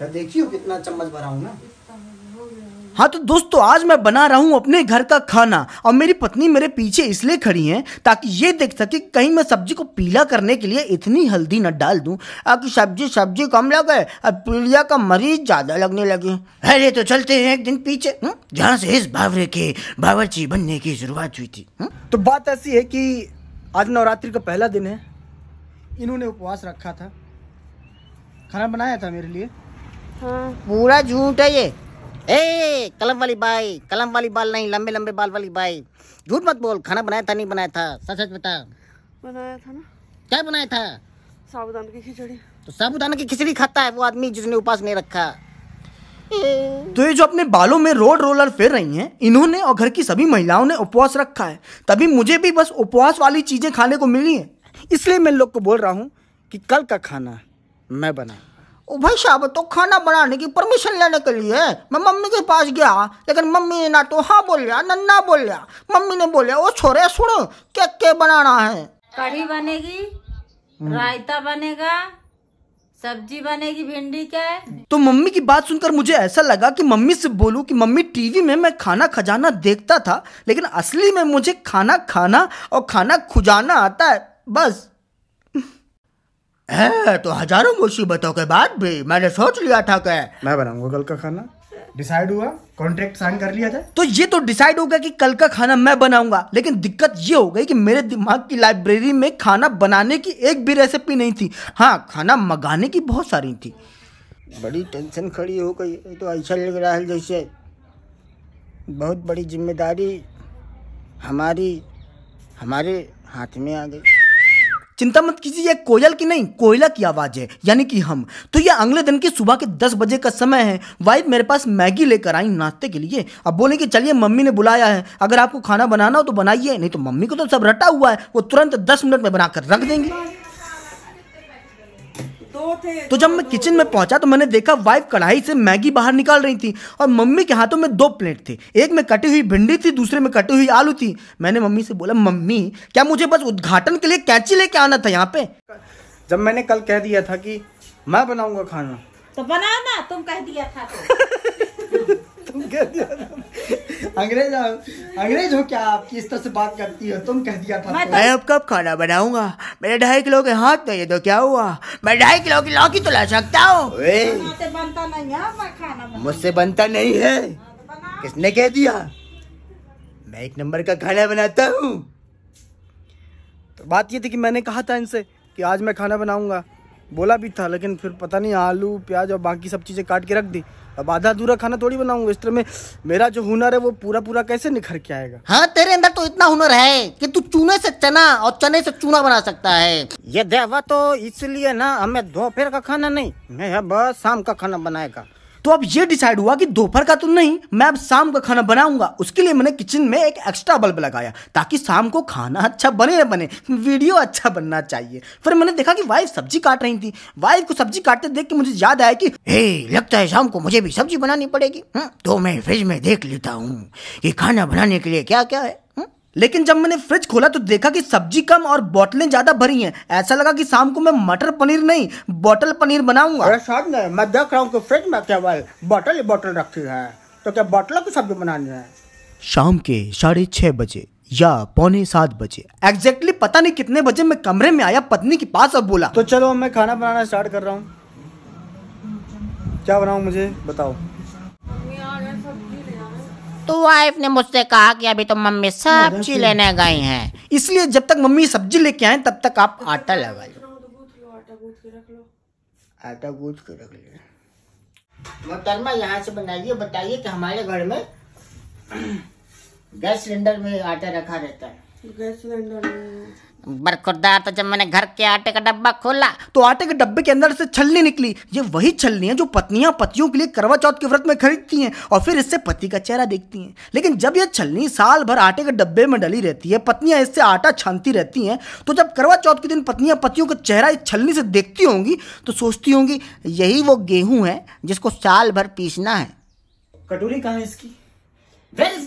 तो देखियो कितना चम्मच भरा हूँ ना हाँ तो दोस्तों आज मैं बना रहा हूँ अपने घर का खाना और मेरी पत्नी मेरे पीछे इसलिए खड़ी हैं ताकि ये देख सके कहीं मैं सब्जी को पीला करने के लिए इतनी हल्दी न डाल दूँ कि सब्जी सब्जी कम लगे और पीलिया का मरीज ज़्यादा लगने लगे अरे तो चलते हैं एक दिन पीछे हम्म? जहाँ से इस बावरे के बावरची बनने की शुरुआत हुई थी हु? हम्म? तो बात ऐसी है कि आज नवरात्रि का पहला दिन है इन्होंने उपवास रखा था खाना बनाया था मेरे लिए पूरा झूठ है ये ए कलम वाली बाई कलम वाली बाल नहीं लंबे लंबे बाल वाली बाई झूठ मत बोल खाना बनाया था नहीं बनाया था सच सच बता बनाया था ना क्या बनाया था साबुदाना की खिचड़ी तो साबुदाना की खिचड़ी खाता है वो आदमी जिसने उपास नहीं रखा तो ये जो अपने बालों में रोड रोलर फेर रही हैं इन्होंने और घर की सभी महिलाओं ने उपवास रखा है तभी मुझे भी बस उपवास वाली चीज़ें खाने को मिली हैं इसलिए मैं लोग को बोल रहा हूँ कि कल का खाना मैं बनाऊँ ओ भाई साहब तो खाना बनाने की परमिशन लेने के लिए मैं मम्मी के पास गया लेकिन मम्मी ने ना तो हाँ बोल लिया ना ना बोल लिया मम्मी ने बोलिया वो छोरे सुन क्या क्या बनाना है कढ़ी बनेगी हम्म। रायता बनेगा सब्जी बनेगी भिंडी का तो मम्मी की बात सुनकर मुझे ऐसा लगा कि मम्मी से बोलूं कि मम्मी टीवी में मैं खाना खजाना देखता था लेकिन असली में मुझे खाना खाना और खाना खुजाना आता है बस है तो हजारों मुसीबतों के बाद भी मैंने सोच लिया था कि मैं बनाऊंगा कल का खाना डिसाइड हुआ कॉन्ट्रैक्ट साइन कर लिया जाए तो ये तो डिसाइड हो गया कि कल का खाना मैं बनाऊंगा लेकिन दिक्कत ये हो गई कि मेरे दिमाग की लाइब्रेरी में खाना बनाने की एक भी रेसिपी नहीं थी हाँ खाना मंगाने की बहुत सारी थी बड़ी टेंशन खड़ी हो गई तो ऐसा लग रहा है जैसे बहुत बड़ी जिम्मेदारी हमारी हमारे हाथ में आ गई चिंता मत कीजिए ये कोयल की नहीं कोयला की आवाज़ है यानी कि हम तो ये अगले दिन की सुबह के दस बजे का समय है वाइफ मेरे पास मैगी लेकर आई नाश्ते के लिए अब बोले कि चलिए मम्मी ने बुलाया है अगर आपको खाना बनाना हो तो बनाइए नहीं तो मम्मी को तो सब रटा हुआ है वो तुरंत दस मिनट में बनाकर रख देंगे दो थे तो जब मैं किचन में पहुंचा तो मैंने देखा वाइफ कढ़ाई से मैगी बाहर निकाल रही थी और मम्मी के हाथों में दो प्लेट थी एक में कटी हुई भिंडी थी दूसरे में कटी हुई आलू थी मैंने मम्मी से बोला मम्मी क्या मुझे बस उद्घाटन के लिए कैची लेके आना था यहाँ पे जब मैंने कल कह दिया था की मैं बनाऊंगा खाना तो बनाना तुम कह दिया था तो। तुम कह दिया था अंग्रेज अंग्रेज हो क्या आप किस तरह से बात करती हो तुम कह दिया था तो। तो- मैं अब कब खाना बनाऊंगा मेरे ढाई किलो के हाथ में ये तो क्या हुआ मैं ढाई किलो की लौकी तो ला सकता हूँ तो मुझसे बनता नहीं है किसने कह दिया मैं एक नंबर का खाना बनाता हूँ तो बात ये थी कि मैंने कहा था इनसे कि आज मैं खाना बनाऊंगा बोला भी था लेकिन फिर पता नहीं आलू प्याज और बाकी सब चीज़ें काट के रख दी अब आधा अधूरा खाना थोड़ी बनाऊंगा इस तरह में मेरा जो हुनर है वो पूरा पूरा कैसे निखर के आएगा हाँ तेरे अंदर तो इतना हुनर है कि तू चूने से चना और चने से चूना बना सकता है ये देवा तो इसलिए ना हमें दोपहर का खाना नहीं मैं बस शाम का खाना बनाएगा तो अब ये डिसाइड हुआ कि दोपहर का तो नहीं मैं अब शाम का खाना बनाऊंगा उसके लिए मैंने किचन में एक एक्स्ट्रा बल्ब लगाया ताकि शाम को खाना अच्छा बने ना बने वीडियो अच्छा बनना चाहिए फिर मैंने देखा कि वाइफ सब्जी काट रही थी वाइफ को सब्जी काटते देख के मुझे याद आया कि हे लगता है शाम को मुझे भी सब्जी बनानी पड़ेगी हम्म, तो मैं फ्रिज में देख लेता हूँ कि खाना बनाने के लिए क्या क्या है हुँ? हम्म, लेकिन जब मैंने फ्रिज खोला तो देखा कि सब्जी कम और बोतलें ज्यादा भरी हैं ऐसा लगा कि शाम को मैं मटर पनीर नहीं बोतल पनीर बनाऊंगा मैं देख रहा हूँ कि फ्रिज में केवल बोतल ही बोतल रखी है तो क्या बोतलों की सब्जी बनानी है शाम के साढ़े छह बजे या पौने सात बजे एग्जैक्टली exactly पता नहीं कितने बजे मैं कमरे में आया पत्नी के पास और बोला तो चलो मैं खाना बनाना स्टार्ट कर रहा हूँ क्या बनाऊ मुझे बताओ तो वाइफ ने मुझसे कहा कि अभी तो मम्मी सब्जी लेने गई हैं इसलिए जब तक मम्मी सब्जी लेके आए तब तक आप आटा लगा लो आटा गूंथ के रख लो मोहतरमा यहाँ से बनाइए बताइए कि हमारे घर में गैस सिलेंडर में आटा रखा रहता है गैस सिलेंडर में बरखुरदार तो जब मैंने घर के आटे का डब्बा खोला तो आटे के डब्बे के अंदर से छलनी निकली ये वही छलनी है जो पत्नियां पतियों के लिए करवा चौथ के व्रत में खरीदती हैं और फिर इससे पति का चेहरा देखती हैं लेकिन जब ये छलनी साल भर आटे के डब्बे में डली रहती है पत्नियां इससे आटा छानती रहती हैं तो जब करवा चौथ के दिन पत्नियां पतियों का चेहरा इस छलनी से देखती होंगी तो सोचती होंगी यही वो गेहूँ है जिसको साल भर पीसना है कटोरी कहाँ है इसकी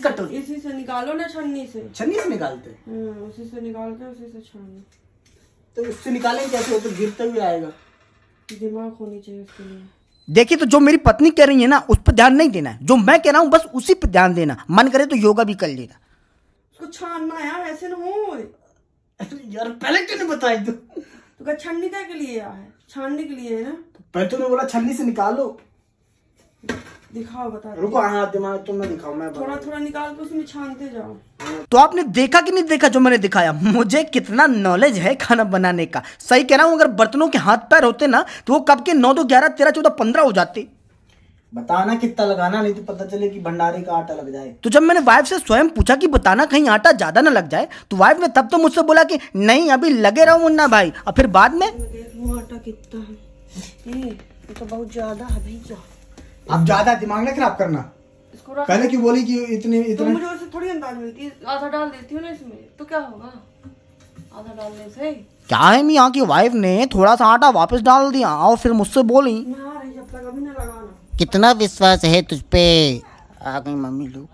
कटोरी इसी से निकालो ना छन्नी से छन्नी से निकालते हैं हम्म, उसी से निकालते हैं उसी से छन्नी तो उससे निकालें कैसे तो गिरता भी आएगा दिमाग होनी चाहिए उसके लिए देखिए तो जो मेरी पत्नी कह रही है ना उस पर ध्यान नहीं देना है जो मैं कह रहा हूँ बस उसी पर ध्यान देना मन करे तो योगा भी कर लेना उसको छानना यार ऐसे ना हो यार पहले क्यों नहीं बताया तू तो क्या छन्नी के लिए है छानने के लिए है ना पहले तो मैं बोला छन्नी से निकालो हाँ, तो आपने देखा कि नहीं देखा जो मैंने दिखाया मुझे कितना नॉलेज है खाना बनाने का सही कह रहा हूँ अगर बर्तनों के हाथ पैर होते ना तो वो कब के नौ दो ग्यारह तेरह चौदह पंद्रह हो जाते बताना कितना लगाना नहीं तो पता चले कि भंडारे का आटा लग जाए तो जब मैंने वाइफ से स्वयं पूछा कि बताना कहीं आटा ज्यादा ना लग जाए तो वाइफ ने तब तो मुझसे बोला कि नहीं अभी लगे रहो मुन्ना भाई और फिर बाद में आटा कितना है ये तो बहुत ज्यादा है भाई क्या अब ज्यादा दिमाग ना खराब करना पहले की बोली की तो इतने इतने तो मुझे थोड़ी अंदाज मिलती है आधा डाल देती हूँ ना इसमें तो क्या होगा क्या है मियाँ की वाइफ ने थोड़ा सा आटा वापस डाल दिया और फिर मुझसे बोली कितना विश्वास है तुझ पे आ गई मम्मी लो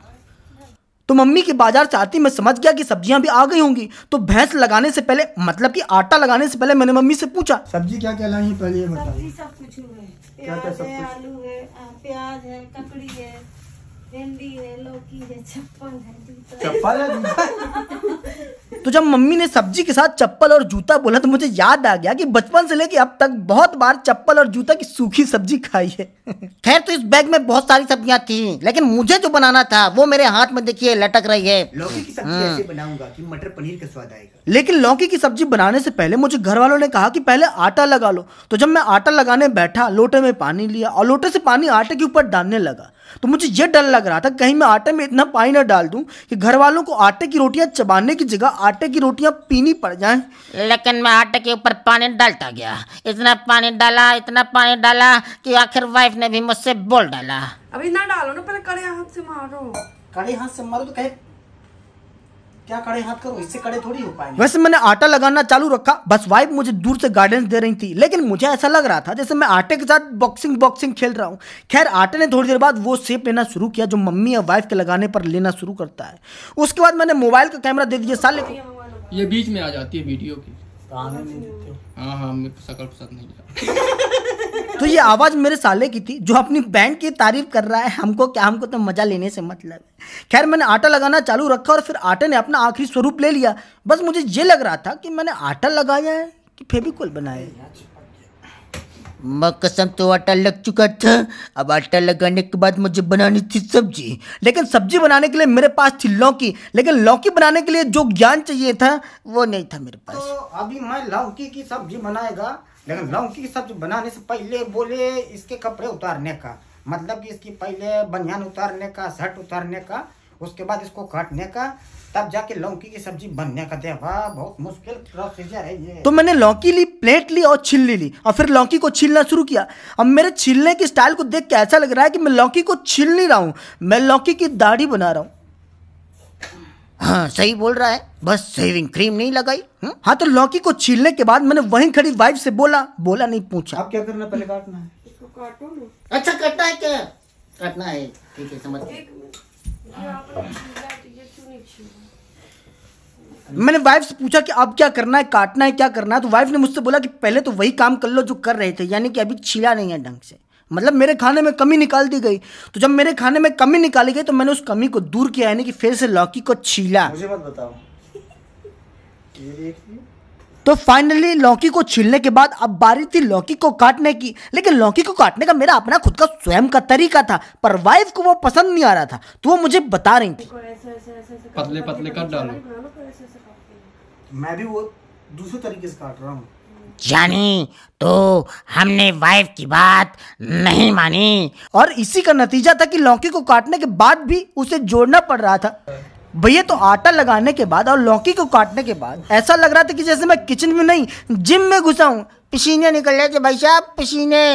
तो मम्मी की बाजार चाहती मैं समझ गया कि सब्जियां भी आ गई होंगी तो भैंस लगाने से पहले मतलब कि आटा लगाने से पहले मैंने मम्मी से पूछा सब्जी क्या कहलाई पहले ये बताओ क्या क्या सब है, आलू है प्याज है ककड़ी है भिंडी है लौकी है चप्पल है चप्पल है तो जब मम्मी ने सब्जी के साथ चप्पल और जूता बोला तो मुझे याद आ गया कि बचपन से लेके अब तक बहुत बार चप्पल और जूता की सूखी सब्जी खाई है खैर तो इस बैग में बहुत सारी सब्जियां थी लेकिन मुझे जो बनाना था वो मेरे हाथ में देखिए लटक रही है लौकी की सब्जी हम्म। ऐसे बनाऊंगा कि मटर पनीर का स्वाद आएगा लेकिन लौकी की सब्जी बनाने से पहले मुझे घर वालों ने कहा कि पहले आटा लगा लो तो जब मैं आटा लगाने बैठा लोटे में पानी लिया और लोटे से पानी आटे के ऊपर डालने लगा तो मुझे यह डर लग रहा था कहीं मैं आटे में इतना पानी ना डाल दूं कि घर वालों को आटे की रोटियां चबाने की जगह आटे की रोटियां पीनी पड़ जाएं लेकिन मैं आटे के ऊपर पानी डालता गया इतना पानी डाला इतना पानी डाला कि आखिर वाइफ ने भी मुझसे बोल डाला अभी ना डालो ना पहले कड़े हाथ से मारो कड़े हाथ से मारो तो कहीं क्या कड़े हाथ करो इससे कड़े थोड़ी हो पाएंगे वैसे मैंने आटा लगाना चालू रखा बस वाइफ मुझे दूर से गाइडेंस दे रही थी लेकिन मुझे ऐसा लग रहा था जैसे मैं आटे के साथ बॉक्सिंग बॉक्सिंग खेल रहा हूँ खैर आटे ने थोड़ी देर बाद वो सेप लेना शुरू किया जो मम्मी या वाइफ के लगाने पर लेना शुरू करता है उसके बाद मैंने मोबाइल का कैमरा दे दिया साले को ये बीच में आ जाती है वीडियो की हाँ हाँ मेरे को सकल पसंद नहीं तो ये आवाज़ मेरे साले की थी जो अपनी बैंड की तारीफ कर रहा है हमको क्या हमको तो मज़ा लेने से मतलब खैर मैंने आटा लगाना चालू रखा और फिर आटे ने अपना आखिरी स्वरूप ले लिया बस मुझे ये लग रहा था कि मैंने आटा लगाया है कि फेविकोल बनाया कसम तो आटा लग चुका था अब आटा लगाने के बाद मुझे बनानी थी सब्जी लेकिन सब्जी बनाने के लिए मेरे पास थी लौकी लेकिन लौकी बनाने के लिए जो ज्ञान चाहिए था वो नहीं था मेरे पास तो अभी मैं लौकी की सब्जी बनाएगा लेकिन लौकी की सब्जी बनाने से पहले बोले इसके कपड़े उतारने का मतलब कि इसकी पहले बनियान उतारने का शर्ट उतारने का उसके बाद इसको काटने का तब जाके लौकी की सब्जी बनने का दे बहुत मुश्किल प्रोसीजर है ये तो मैंने लौकी ली प्लेट ली और छिल्ली ली और फिर लौकी को छीलना शुरू किया अब मेरे छीलने की स्टाइल को देख के ऐसा लग रहा है कि मैं लौकी को छील नहीं रहा हूँ मैं लौकी की दाढ़ी बना रहा हूँ हाँ सही बोल रहा है बस सेविंग क्रीम नहीं लगाई हम्म? हाँ तो लौकी को छीलने के बाद मैंने वहीं खड़ी वाइफ से बोला बोला नहीं पूछा आप क्या करना पहले काटना है काटो अच्छा कटना है क्या है ठीक है समझ तो मैंने वाइफ से पूछा कि अब क्या करना है काटना है क्या करना है तो वाइफ ने मुझसे बोला कि पहले तो वही काम कर लो जो कर रहे थे यानी कि अभी छीला नहीं है ढंग से मतलब मेरे खाने में कमी निकाल दी गई तो जब मेरे खाने में कमी निकाली गई तो मैंने उस कमी को दूर किया यानी कि फिर से लौकी को छीला मुझे मत बताओ तो फाइनली लौकी को छीलने के बाद अब बारी थी लौकी को काटने की लेकिन लौकी को काटने का मेरा अपना खुद का स्वयं का तरीका था पर वाइफ को वो पसंद नहीं आ रहा था तो वो मुझे बता रही थी पतले पतले तो काट डालो मैं भी वो दूसरे तरीके से काट रहा हूँ जानी तो हमने वाइफ की बात नहीं मानी और इसी का नतीजा था कि लौकी को काटने के बाद भी उसे जोड़ना पड़ रहा था भैया तो आटा लगाने के बाद और लौकी को काटने के बाद ऐसा लग रहा था कि जैसे मैं किचन में नहीं जिम में घुसा हूँ पसीने निकल रहे थे भाई साहब पसीने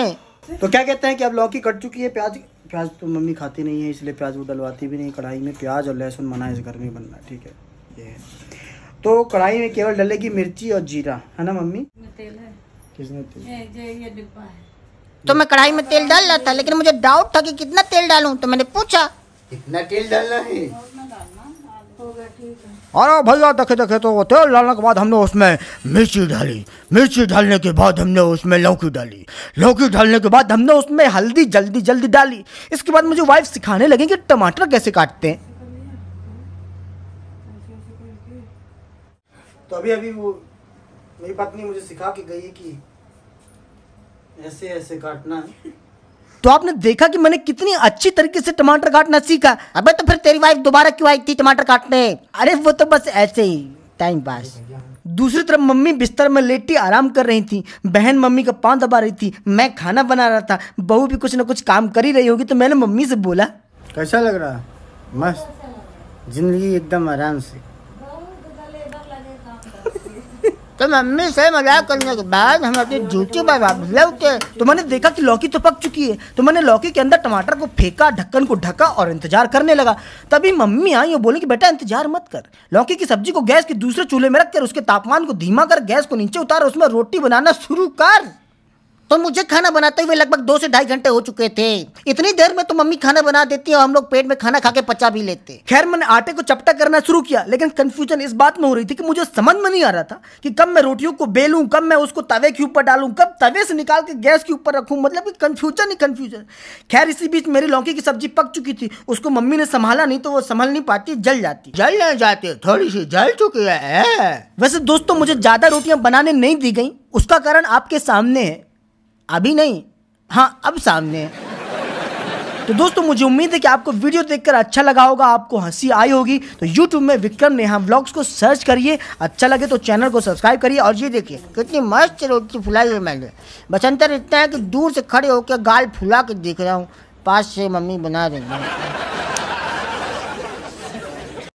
तो क्या कहते हैं कि अब लौकी कट चुकी है प्याज प्याज तो मम्मी खाती नहीं है इसलिए प्याज वो डलवाती भी नहीं कढ़ाई में प्याज और लहसुन मना इस घर में बनना ठीक है ये तो कढ़ाई में केवल डलेगी मिर्ची और जीरा है ना मम्मी तो मैं कढ़ाई में तेल डाल रहा था लेकिन मुझे डाउट था कि कितना तेल डालूं तो मैंने पूछा कितना तेल डालना है अरे भैया देखे देखे तो वो तेल डालने के बाद हमने उसमें मिर्ची डाली मिर्ची डालने के बाद हमने उसमें लौकी डाली लौकी डालने के बाद हमने उसमें हल्दी जल्दी जल्दी डाली इसके बाद मुझे वाइफ सिखाने लगे कि टमाटर कैसे काटते हैं तो अभी अभी वो मेरी पत्नी मुझे सिखा के गई कि ऐसे ऐसे काटना है तो आपने देखा कि मैंने कितनी अच्छी तरीके से टमाटर काटना सीखा अबे तो फिर तेरी वाइफ दोबारा क्यों आई थी टमाटर काटने अरे वो तो बस ऐसे ही टाइम पास दूसरी तरफ मम्मी बिस्तर में लेटी आराम कर रही थी बहन मम्मी का पांव दबा रही थी मैं खाना बना रहा था बहू भी कुछ ना कुछ काम कर ही रही होगी तो मैंने मम्मी से बोला कैसा लग रहा मस्त जिंदगी एकदम आराम से तो मम्मी से मजाक करने के बाद हम अपनी जूती पर वापस लौटे तो मैंने देखा कि लौकी तो पक चुकी है तो मैंने लौकी के अंदर टमाटर को फेंका ढक्कन को ढका और इंतजार करने लगा तभी मम्मी आई और बोली कि बेटा इंतजार मत कर लौकी की सब्जी को गैस के दूसरे चूल्हे में रख कर उसके तापमान को धीमा कर गैस को नीचे उतार उसमें रोटी बनाना शुरू कर तो मुझे खाना बनाते हुए लगभग दो से ढाई घंटे हो चुके थे इतनी देर में तो मम्मी खाना बना देती है और हम लोग पेट में खाना खा के पचा भी लेते खैर मैंने आटे को चपटा करना शुरू किया लेकिन कंफ्यूजन इस बात में हो रही थी कि मुझे समझ में नहीं आ रहा था कि कब मैं रोटियों को बेलूं कब मैं उसको तवे के ऊपर डालू कब तवे से निकाल के गैस के ऊपर रखू मतलब कंफ्यूजन ही कंफ्यूजन खैर इसी बीच मेरी लौकी की सब्जी पक चुकी थी उसको मम्मी ने संभाला नहीं तो वो संभल नहीं पाती जल जाती जल नहीं जाती थोड़ी सी जल चुकी है वैसे दोस्तों मुझे ज्यादा रोटियां बनाने नहीं दी गई उसका कारण आपके सामने है अभी नहीं हाँ अब सामने तो दोस्तों मुझे उम्मीद है कि आपको वीडियो देखकर अच्छा लगा होगा आपको हंसी आई होगी तो यूट्यूब में विक्रम नेहा व्लॉग्स को सर्च करिए अच्छा लगे तो चैनल को सब्सक्राइब करिए और ये देखिए कितनी मस्त रोटी फुलाई हुई मैंने बस अंतर इतना है कि दूर से खड़े होकर गाल फुला के देख रहा हूँ पास से मम्मी बना रही है